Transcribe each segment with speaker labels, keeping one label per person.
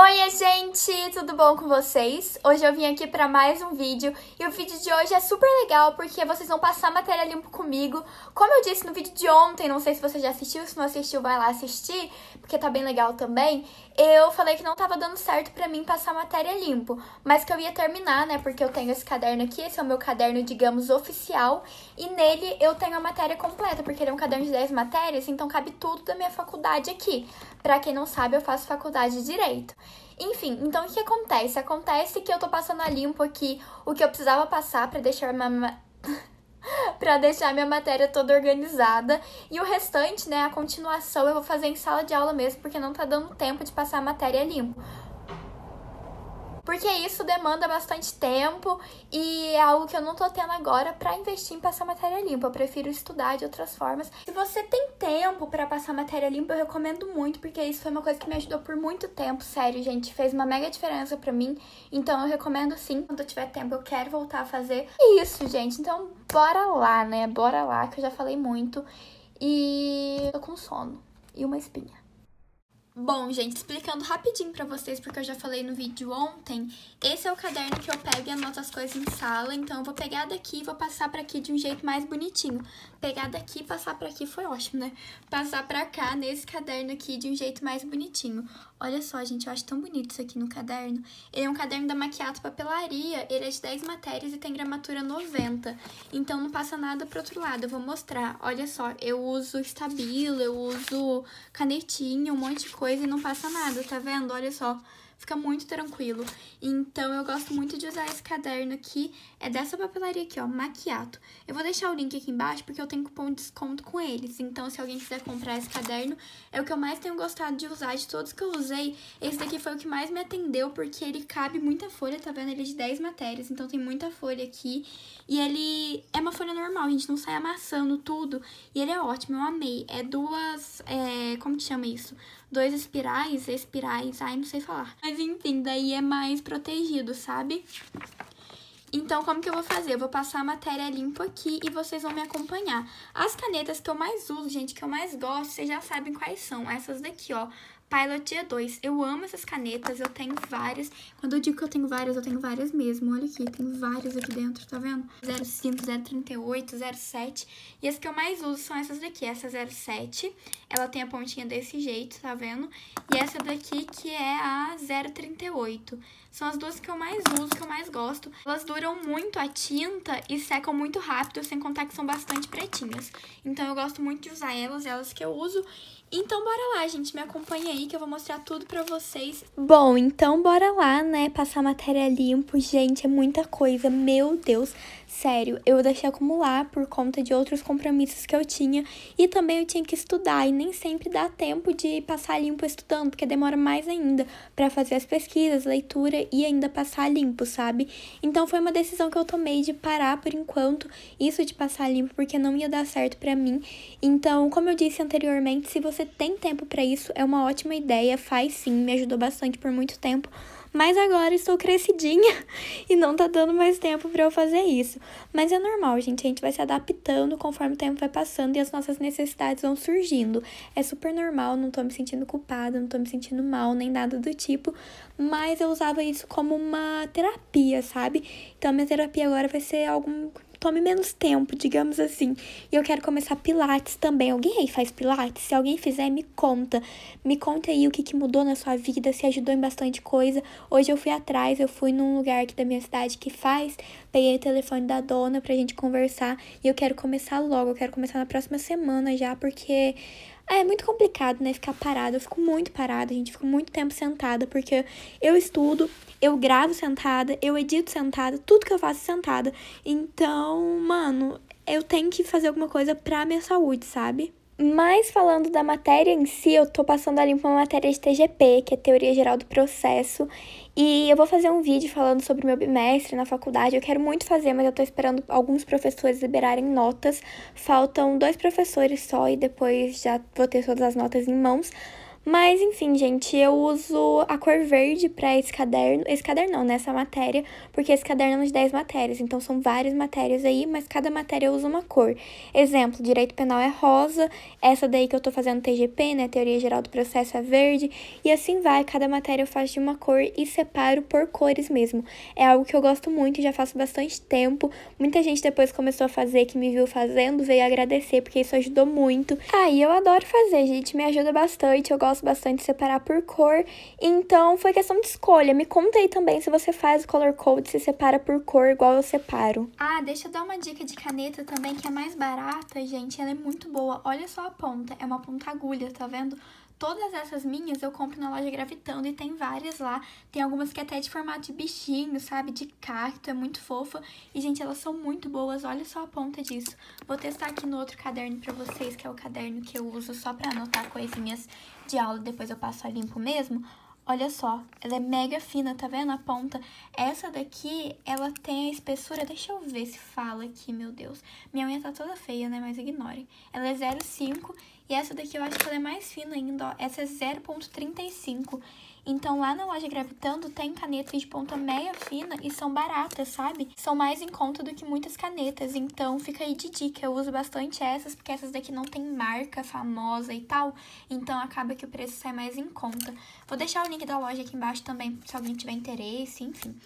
Speaker 1: Oi, gente, tudo bom com vocês? Hoje eu vim aqui para mais um vídeo e o vídeo de hoje é super legal porque vocês vão passar matéria limpo comigo. Como eu disse no vídeo de ontem, não sei se você já assistiu, se não assistiu, vai lá assistir, porque tá bem legal também eu falei que não tava dando certo para mim passar matéria limpo, mas que eu ia terminar, né? Porque eu tenho esse caderno aqui, esse é o meu caderno, digamos, oficial, e nele eu tenho a matéria completa, porque ele é um caderno de 10 matérias, então cabe tudo da minha faculdade aqui. Para quem não sabe, eu faço faculdade de direito. Enfim, então o que acontece? Acontece que eu tô passando a limpo aqui o que eu precisava passar para deixar minha para deixar minha matéria toda organizada. E o restante, né, a continuação eu vou fazer em sala de aula mesmo, porque não tá dando tempo de passar a matéria limpo porque isso demanda bastante tempo e é algo que eu não tô tendo agora para investir em passar matéria limpa. Eu prefiro estudar de outras formas. Se você tem tempo para passar matéria limpa, eu recomendo muito, porque isso foi uma coisa que me ajudou por muito tempo, sério, gente, fez uma mega diferença para mim. Então eu recomendo sim, quando eu tiver tempo, eu quero voltar a fazer. E é isso, gente. Então bora lá, né? Bora lá, que eu já falei muito. E tô com sono e uma espinha. Bom, gente, explicando rapidinho pra vocês, porque eu já falei no vídeo ontem, esse é o caderno que eu pego e anoto as coisas em sala, então eu vou pegar daqui e vou passar pra aqui de um jeito mais bonitinho pegar daqui e passar pra aqui foi ótimo, né? Passar pra cá nesse caderno aqui de um jeito mais bonitinho. Olha só, gente, eu acho tão bonito isso aqui no caderno. Ele é um caderno da Maquiato Papelaria, ele é de 10 matérias e tem gramatura 90. Então não passa nada pro outro lado, eu vou mostrar. Olha só, eu uso estabilo, eu uso canetinha, um monte de coisa e não passa nada, tá vendo? Olha só fica muito tranquilo. Então, eu gosto muito de usar esse caderno aqui, é dessa papelaria aqui, ó, Maquiato. Eu vou deixar o link aqui embaixo, porque eu tenho cupom de desconto com eles. Então, se alguém quiser comprar esse caderno, é o que eu mais tenho gostado de usar. De todos que eu usei, esse daqui foi o que mais me atendeu, porque ele cabe muita folha, tá vendo? Ele é de 10 matérias, então tem muita folha aqui. E ele é uma folha normal, a gente não sai amassando tudo. E ele é ótimo, eu amei. É duas, é, como que chama isso? Dois espirais, espirais, ai, não sei falar. Mas enfim, daí é mais protegido, sabe? Então, como que eu vou fazer? Eu vou passar a matéria limpa aqui e vocês vão me acompanhar. As canetas que eu mais uso, gente, que eu mais gosto, vocês já sabem quais são. Essas daqui, ó. Pilot G2. Eu amo essas canetas, eu tenho várias. Quando eu digo que eu tenho várias, eu tenho várias mesmo. Olha aqui, tem várias aqui dentro, tá vendo? 05, 038, 07. E as que eu mais uso são essas daqui. Essa 07, ela tem a pontinha desse jeito, tá vendo? E essa daqui que é a 038. São as duas que eu mais uso, que eu mais gosto. Elas duram muito a tinta e secam muito rápido, sem contar que são bastante pretinhas. Então eu gosto muito de usar elas, elas que eu uso. Então bora lá, gente, me acompanha aí que eu vou mostrar tudo para vocês. Bom, então bora lá, né, passar matéria limpo. Gente, é muita coisa, meu Deus. Sério, eu deixei acumular por conta de outros compromissos que eu tinha e também eu tinha que estudar e nem sempre dá tempo de passar limpo estudando, porque demora mais ainda para fazer as pesquisas, leitura e ainda passar limpo, sabe? Então foi uma decisão que eu tomei de parar por enquanto isso de passar limpo porque não ia dar certo para mim. Então, como eu disse anteriormente, se você tem tempo para isso, é uma ótima ideia, faz sim, me ajudou bastante por muito tempo. Mas agora estou crescidinha e não tá dando mais tempo para eu fazer isso. Mas é normal, gente. A gente vai se adaptando conforme o tempo vai passando e as nossas necessidades vão surgindo. É super normal, não tô me sentindo culpada, não tô me sentindo mal, nem nada do tipo. Mas eu usava isso como uma terapia, sabe? Então a minha terapia agora vai ser algo tome menos tempo, digamos assim. E eu quero começar Pilates também. Alguém aí faz Pilates? Se alguém fizer, me conta. Me conta aí o que, que mudou na sua vida, se ajudou em bastante coisa. Hoje eu fui atrás, eu fui num lugar aqui da minha cidade que faz, peguei o telefone da dona pra gente conversar. E eu quero começar logo, eu quero começar na próxima semana já, porque é, é muito complicado, né? Ficar parado. Eu fico muito parada, gente. Fico muito tempo sentada, porque eu estudo, eu gravo sentada, eu edito sentada, tudo que eu faço é sentada. Então, mano, eu tenho que fazer alguma coisa pra minha saúde, sabe? Mas falando da matéria em si, eu tô passando ali limpo uma matéria de TGP, que é Teoria Geral do Processo, e eu vou fazer um vídeo falando sobre meu bimestre na faculdade. Eu quero muito fazer, mas eu tô esperando alguns professores liberarem notas. Faltam dois professores só e depois já vou ter todas as notas em mãos. Mas enfim, gente, eu uso a cor verde para esse caderno. Esse caderno não, nessa né, matéria, porque esse caderno é de 10 matérias, então são várias matérias aí, mas cada matéria eu uso uma cor. Exemplo, direito penal é rosa, essa daí que eu tô fazendo TGP, né, teoria geral do processo é verde, e assim vai, cada matéria eu faço de uma cor e separo por cores mesmo. É algo que eu gosto muito e já faço bastante tempo. Muita gente depois começou a fazer que me viu fazendo, veio agradecer porque isso ajudou muito. Aí e eu adoro fazer, gente, me ajuda bastante, eu gosto gosto bastante de separar por cor, então foi questão de escolha. Me conta aí também se você faz o color code, se separa por cor igual eu separo. Ah, deixa eu dar uma dica de caneta também, que é mais barata, gente. Ela é muito boa. Olha só a ponta, é uma ponta agulha, tá vendo? Todas essas minhas eu compro na loja Gravitando e tem várias lá. Tem algumas que é até é de formato de bichinho, sabe? De cacto, é muito fofa. E, gente, elas são muito boas, olha só a ponta disso. Vou testar aqui no outro caderno pra vocês, que é o caderno que eu uso só pra anotar coisinhas de aula. Depois eu passo a limpo mesmo. Olha só, ela é mega fina, tá vendo a ponta? Essa daqui, ela tem a espessura... Deixa eu ver se fala aqui, meu Deus. Minha unha tá toda feia, né? Mas ignore. Ela é 0,5 e essa daqui eu acho que ela é mais fina ainda, ó. Essa é 0,35. Então lá na loja Gravitando tem canetas de ponta meia fina e são baratas, sabe? São mais em conta do que muitas canetas, então fica aí de dica. Eu uso bastante essas porque essas daqui não tem marca famosa e tal, então acaba que o preço sai mais em conta. Vou deixar o link da loja aqui embaixo também, se alguém tiver interesse, enfim.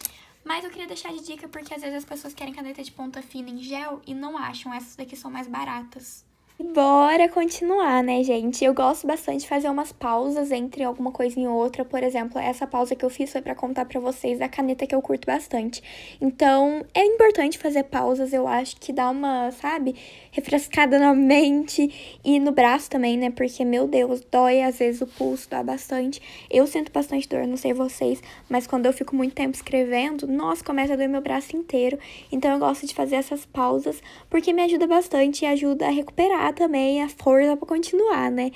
Speaker 1: Mas eu queria deixar de dica porque às vezes as pessoas querem caneta de ponta fina em gel e não acham, essas daqui são mais baratas. Bora continuar, né, gente? Eu gosto bastante de fazer umas pausas entre alguma coisa e outra. Por exemplo, essa pausa que eu fiz foi para contar para vocês a caneta que eu curto bastante. Então, é importante fazer pausas, eu acho que dá uma, sabe, refrescada na mente e no braço também, né? Porque, meu Deus, dói às vezes o pulso, dá bastante. Eu sinto bastante dor, não sei vocês, mas quando eu fico muito tempo escrevendo, nossa, começa a doer meu braço inteiro. Então, eu gosto de fazer essas pausas porque me ajuda bastante e ajuda a recuperar também a força para continuar, né?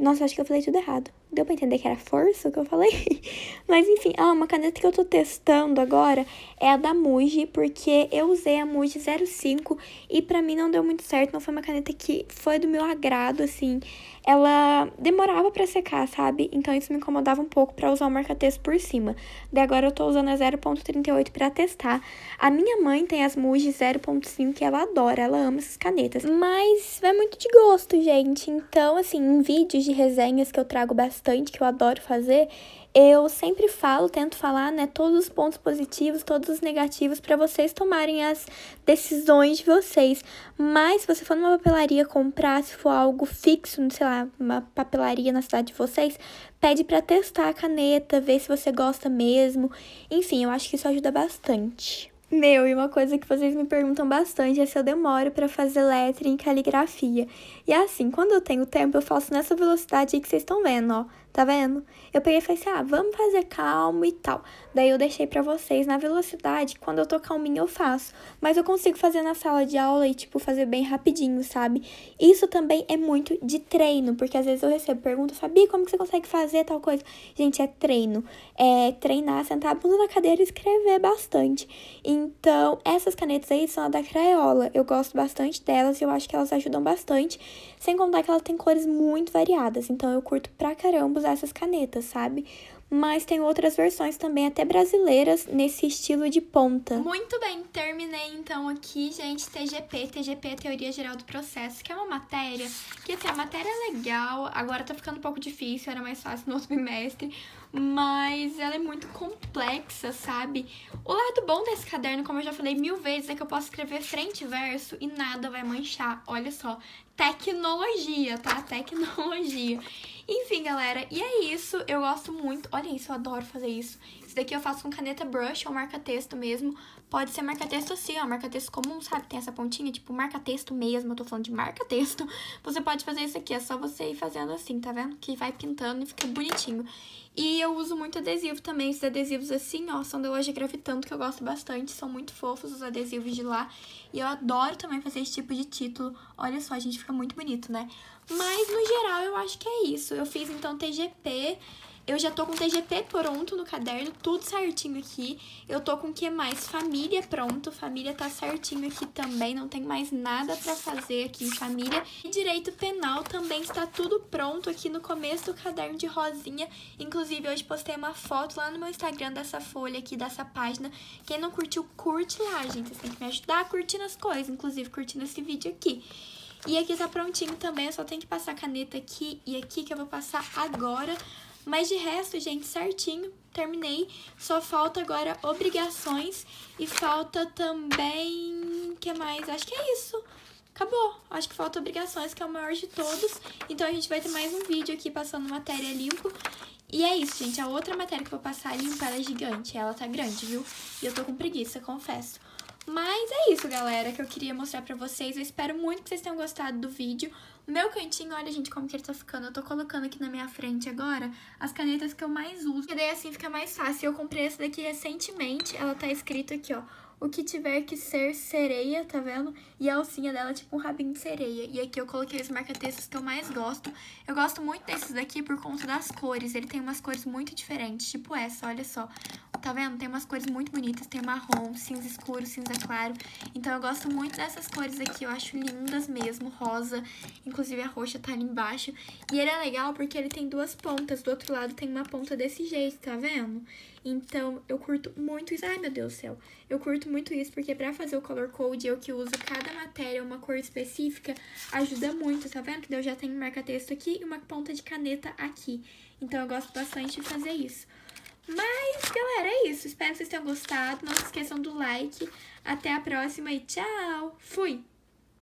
Speaker 1: Nossa, acho que eu falei tudo errado. Deu pra entender que era força o que eu falei? Mas enfim, ah, uma caneta que eu tô testando agora é a da Muji, porque eu usei a Muji 05 e pra mim não deu muito certo, não foi uma caneta que foi do meu agrado, assim. Ela demorava pra secar, sabe? Então isso me incomodava um pouco pra usar o marca-texto por cima. Daí agora eu tô usando a 0.38 pra testar. A minha mãe tem as Muji 0.5 que ela adora, ela ama essas canetas. Mas vai muito de gosto, gente. Então, assim, em vídeos de resenhas que eu trago bastante, que eu adoro fazer, eu sempre falo, tento falar, né, todos os pontos positivos, todos os negativos para vocês tomarem as decisões de vocês. Mas se você for numa papelaria comprar, se for algo fixo, sei lá, uma papelaria na cidade de vocês, pede para testar a caneta, ver se você gosta mesmo. Enfim, eu acho que isso ajuda bastante. Meu, e uma coisa que vocês me perguntam bastante é se eu demoro para fazer letra e caligrafia. E é assim, quando eu tenho tempo, eu faço assim, nessa velocidade aí que vocês estão vendo, ó tá vendo? Eu peguei e falei assim, ah, vamos fazer calmo e tal. Daí eu deixei para vocês na velocidade, quando eu tô calminho eu faço. Mas eu consigo fazer na sala de aula e, tipo, fazer bem rapidinho, sabe? Isso também é muito de treino, porque às vezes eu recebo perguntas, Fabi, como que você consegue fazer tal coisa? Gente, é treino. É treinar, sentar a bunda na cadeira e escrever bastante. Então, essas canetas aí são a da Crayola. Eu gosto bastante delas e eu acho que elas ajudam bastante. Sem contar que elas têm cores muito variadas, então eu curto pra caramba usar essas canetas, sabe? Mas tem outras versões também, até brasileiras, nesse estilo de ponta. Muito bem, terminei então aqui, gente, TGP. TGP é Teoria Geral do Processo, que é uma matéria que, assim, a matéria é legal, agora tá ficando um pouco difícil, era mais fácil no outro bimestre mas ela é muito complexa, sabe? O lado bom desse caderno, como eu já falei mil vezes, é que eu posso escrever frente e verso e nada vai manchar. Olha só, tecnologia, tá? Tecnologia. Enfim, galera, e é isso. Eu gosto muito. Olha isso, eu adoro fazer isso. Isso daqui eu faço com caneta brush ou marca-texto mesmo. Pode ser marca-texto assim, ó, marca-texto comum, sabe? Tem essa pontinha, tipo marca-texto mesmo. Eu tô falando de marca-texto. Você pode fazer isso aqui, é só você ir fazendo assim, tá vendo? Que vai pintando e fica bonitinho. E eu uso muito adesivo também, esses adesivos assim, ó, são da loja Gravitando, que eu gosto bastante, são muito fofos os adesivos de lá. E eu adoro também fazer esse tipo de título. Olha só, a gente fica muito bonito, né? Mas, no geral, eu acho que é isso. Eu fiz, então, TGP, eu já tô com o TGP pronto no caderno, tudo certinho aqui. Eu tô com o que mais? Família pronto, família tá certinho aqui também, não tem mais nada pra fazer aqui em família. E direito penal também está tudo pronto aqui no começo do caderno de rosinha. Inclusive, hoje postei uma foto lá no meu Instagram dessa folha aqui, dessa página. Quem não curtiu, curte lá, gente. Vocês têm que me ajudar curtindo as coisas, inclusive curtindo esse vídeo aqui. E aqui tá prontinho também, eu só tenho que passar a caneta aqui e aqui que eu vou passar agora mas de resto, gente, certinho, terminei. Só falta agora obrigações e falta também... que mais? Acho que é isso. Acabou. Acho que falta obrigações, que é o maior de todos. Então, a gente vai ter mais um vídeo aqui passando matéria limpo. E é isso, gente. A outra matéria que eu vou passar limpa, ela é gigante. Ela tá grande, viu? E eu tô com preguiça, confesso. Mas é isso, galera, que eu queria mostrar pra vocês. Eu espero muito que vocês tenham gostado do vídeo. meu cantinho, olha, gente, como que ele tá ficando. Eu tô colocando aqui na minha frente agora as canetas que eu mais uso. E daí, assim, fica mais fácil. Eu comprei essa daqui recentemente. Ela tá escrito aqui, ó, o que tiver que ser sereia, tá vendo? E a alcinha dela é tipo um rabinho de sereia. E aqui eu coloquei os marca-textos que eu mais gosto. Eu gosto muito desses daqui por conta das cores. Ele tem umas cores muito diferentes, tipo essa, olha só. Tá vendo? Tem umas cores muito bonitas, tem marrom, cinza escuro, cinza claro. Então eu gosto muito dessas cores aqui, eu acho lindas mesmo, rosa. Inclusive a roxa tá ali embaixo. E ele é legal porque ele tem duas pontas, do outro lado tem uma ponta desse jeito, tá vendo? Então, eu curto muito isso. Ai, meu Deus do céu. Eu curto muito isso porque para fazer o color code, eu que uso cada matéria, uma cor específica, ajuda muito, tá vendo? Que então, eu já tenho marca-texto aqui e uma ponta de caneta aqui. Então, eu gosto bastante de fazer isso. Mas, galera, é isso. Espero que vocês tenham gostado. Não se esqueçam do like. Até a próxima e tchau! Fui!